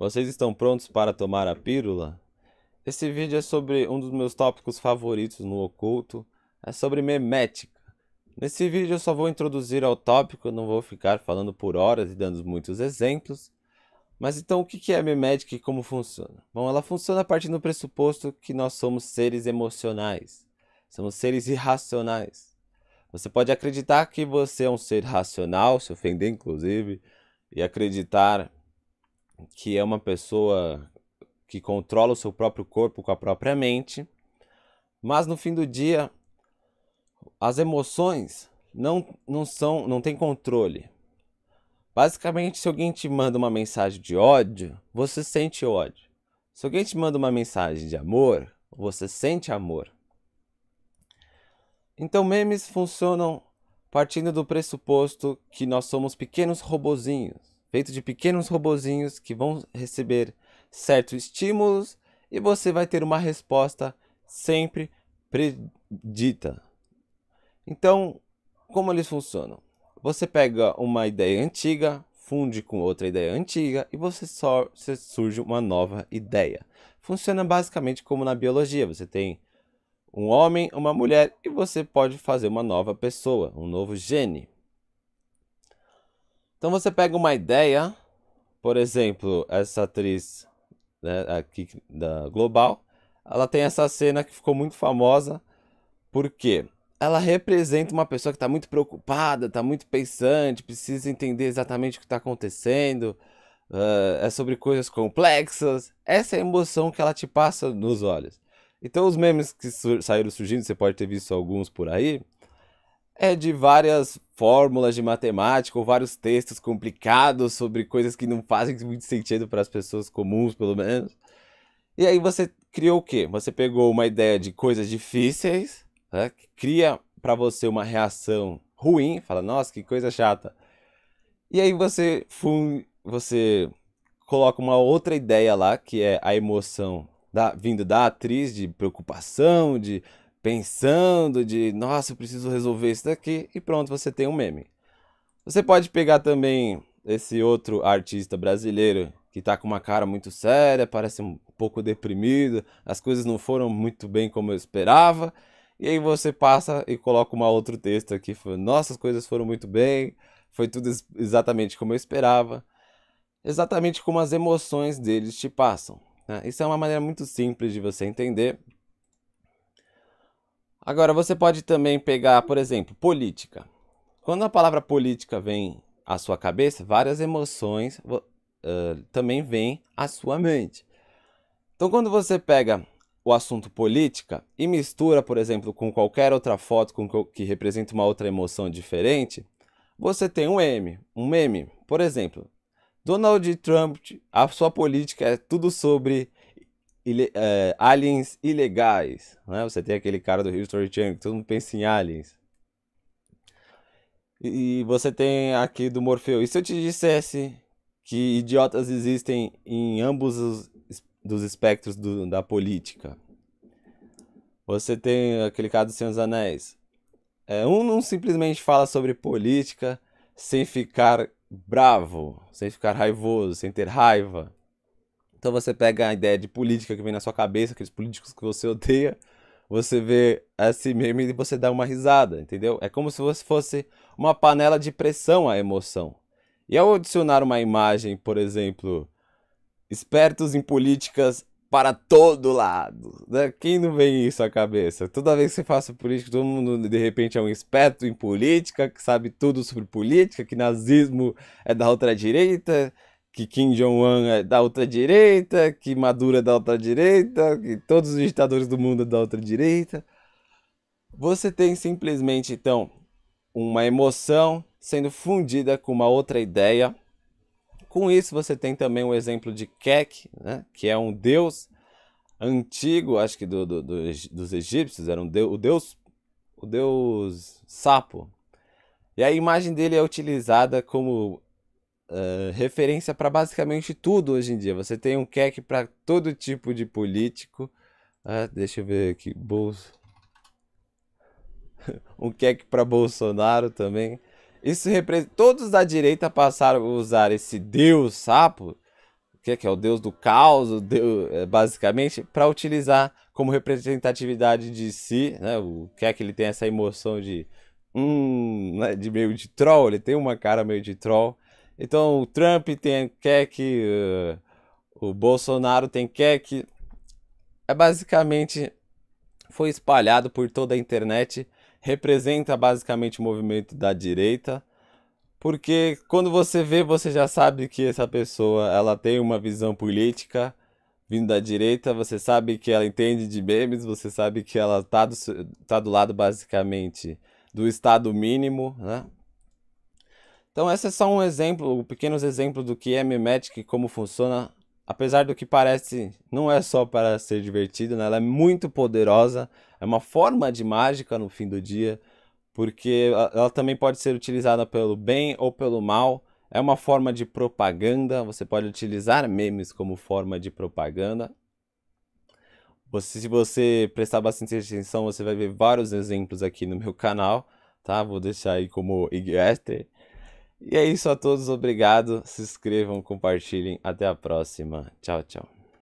Vocês estão prontos para tomar a pílula? Esse vídeo é sobre um dos meus tópicos favoritos no oculto, é sobre memética. Nesse vídeo eu só vou introduzir ao tópico, não vou ficar falando por horas e dando muitos exemplos. Mas então o que é memética e como funciona? Bom, ela funciona a partir do pressuposto que nós somos seres emocionais. Somos seres irracionais. Você pode acreditar que você é um ser racional, se ofender inclusive, e acreditar que é uma pessoa que controla o seu próprio corpo com a própria mente, mas no fim do dia as emoções não não são, não tem controle. Basicamente, se alguém te manda uma mensagem de ódio, você sente ódio. Se alguém te manda uma mensagem de amor, você sente amor. Então, memes funcionam partindo do pressuposto que nós somos pequenos robozinhos feito de pequenos robozinhos que vão receber certos estímulos e você vai ter uma resposta sempre predita. Então, como eles funcionam? Você pega uma ideia antiga, funde com outra ideia antiga e você só você surge uma nova ideia. Funciona basicamente como na biologia, você tem um homem, uma mulher e você pode fazer uma nova pessoa, um novo gene. Então você pega uma ideia, por exemplo, essa atriz né, aqui da Global, ela tem essa cena que ficou muito famosa, porque ela representa uma pessoa que está muito preocupada, está muito pensante, precisa entender exatamente o que está acontecendo, uh, é sobre coisas complexas. Essa é a emoção que ela te passa nos olhos. Então, os memes que saíram surgindo, você pode ter visto alguns por aí, é de várias fórmulas de matemática ou vários textos complicados sobre coisas que não fazem muito sentido para as pessoas comuns, pelo menos. E aí você criou o quê? Você pegou uma ideia de coisas difíceis, né? cria para você uma reação ruim, fala, nossa, que coisa chata. E aí você, fun... você coloca uma outra ideia lá, que é a emoção da... vindo da atriz, de preocupação, de pensando de, nossa, eu preciso resolver isso daqui, e pronto, você tem um meme. Você pode pegar também esse outro artista brasileiro que tá com uma cara muito séria, parece um pouco deprimido, as coisas não foram muito bem como eu esperava. E aí você passa e coloca um outro texto aqui, nossa, as coisas foram muito bem, foi tudo exatamente como eu esperava. Exatamente como as emoções deles te passam. Né? Isso é uma maneira muito simples de você entender Agora, você pode também pegar, por exemplo, política. Quando a palavra política vem à sua cabeça, várias emoções uh, também vêm à sua mente. Então, quando você pega o assunto política e mistura, por exemplo, com qualquer outra foto com que representa uma outra emoção diferente, você tem um meme. Um meme, por exemplo, Donald Trump, a sua política é tudo sobre Ile é, aliens ilegais, né? Você tem aquele cara do History Channel que todo mundo pensa em aliens. E, você tem aqui do Morfeu. E se eu te dissesse que idiotas existem em ambos os, dos espectros do, da política? Você tem aquele cara do Senhor dos Anéis. É, um não simplesmente fala sobre política sem ficar bravo, sem ficar raivoso, sem ter raiva. Então você pega a ideia de política que vem na sua cabeça, aqueles políticos que você odeia, você vê assim mesmo e você dá uma risada, entendeu? É como se você fosse uma panela de pressão à emoção. E ao adicionar uma imagem, por exemplo, espertos em políticas para todo lado. Né? Quem não vem isso à cabeça? Toda vez que você faça política, todo mundo de repente é um esperto em política, que sabe tudo sobre política, que nazismo é da outra direita, que Kim Jong-un é da outra direita, que Maduro é da outra direita, que todos os ditadores do mundo é da outra direita. Você tem simplesmente, então, uma emoção sendo fundida com uma outra ideia. Com isso, você tem também o exemplo de Kek, né? que é um deus antigo, acho que do, do, do, dos egípcios, era um deus, o deus o deus sapo. E a imagem dele é utilizada como ah, referência para basicamente tudo hoje em dia. Você tem um CAC para todo tipo de político. Uh, deixa eu ver aqui, Bolso. um CAC para Bolsonaro também. Isso representa. Todos da direita passaram a usar esse Deus sapo, que é, que é o Deus do caos, o Deus, é, basicamente, para utilizar como representatividade de si, né? O que é que ele tem essa emoção de hum, né? de meio de troll, ele tem uma cara meio de troll. Então o Trump tem, quer que uh, o Bolsonaro tem quer que é basicamente foi espalhado por toda a internet, representa basicamente o movimento da direita, porque quando você vê, você já sabe que essa pessoa, ela tem uma visão política vindo da direita, você sabe que ela entende de memes, você sabe que ela tá do, tá do lado basicamente do estado mínimo, né? Então esse é só um exemplo, um pequenos exemplos do que é Mimetic e como funciona. Apesar do que parece, não é só para ser divertido, né? ela é muito poderosa, é uma forma de mágica no fim do dia, porque ela também pode ser utilizada pelo bem ou pelo mal. É uma forma de propaganda, você pode utilizar memes como forma de propaganda. Você, se você prestar bastante atenção, você vai ver vários exemplos aqui no meu canal, tá? Vou deixar aí como Iguester. E é isso a todos, obrigado. Se inscrevam, compartilhem. Até a próxima. Tchau, tchau.